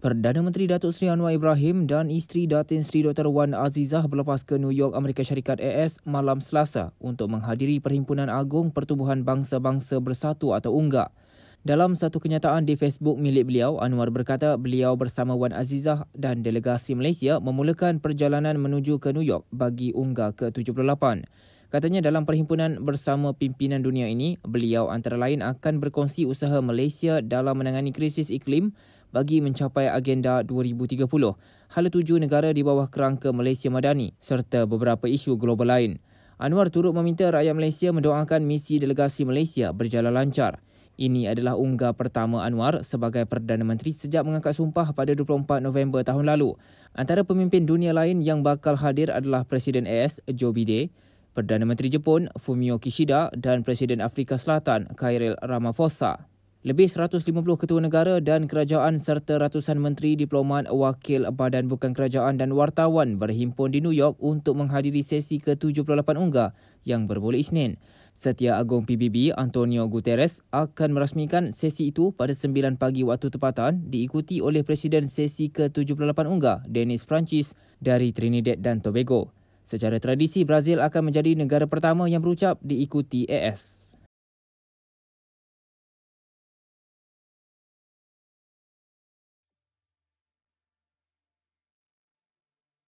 Perdana Menteri Datuk Seri Anwar Ibrahim dan isteri Datin Seri Dr. Wan Azizah berlepas ke New York Amerika Syarikat AS malam Selasa untuk menghadiri Perhimpunan Agung Pertubuhan Bangsa-Bangsa Bersatu atau UNGA. Dalam satu kenyataan di Facebook milik beliau, Anwar berkata beliau bersama Wan Azizah dan delegasi Malaysia memulakan perjalanan menuju ke New York bagi UNGA ke-78. Katanya dalam perhimpunan bersama pimpinan dunia ini, beliau antara lain akan berkongsi usaha Malaysia dalam menangani krisis iklim bagi mencapai agenda 2030, hala tuju negara di bawah kerangka Malaysia Madani serta beberapa isu global lain. Anwar turut meminta rakyat Malaysia mendoakan misi delegasi Malaysia berjalan lancar. Ini adalah unggah pertama Anwar sebagai Perdana Menteri sejak mengangkat sumpah pada 24 November tahun lalu. Antara pemimpin dunia lain yang bakal hadir adalah Presiden AS Joe Biden, Perdana Menteri Jepun Fumio Kishida dan Presiden Afrika Selatan Khairil Ramaphosa. Lebih 150 ketua negara dan kerajaan serta ratusan menteri, diplomat, wakil badan bukan kerajaan dan wartawan berhimpun di New York untuk menghadiri sesi ke-78 unggah yang bermula Isnin. Setia Agong PBB Antonio Guterres akan merasmikan sesi itu pada 9 pagi waktu tempatan diikuti oleh Presiden sesi ke-78 unggah Dennis Francis dari Trinidad dan Tobago. Secara tradisi, Brazil akan menjadi negara pertama yang berucap diikuti AS.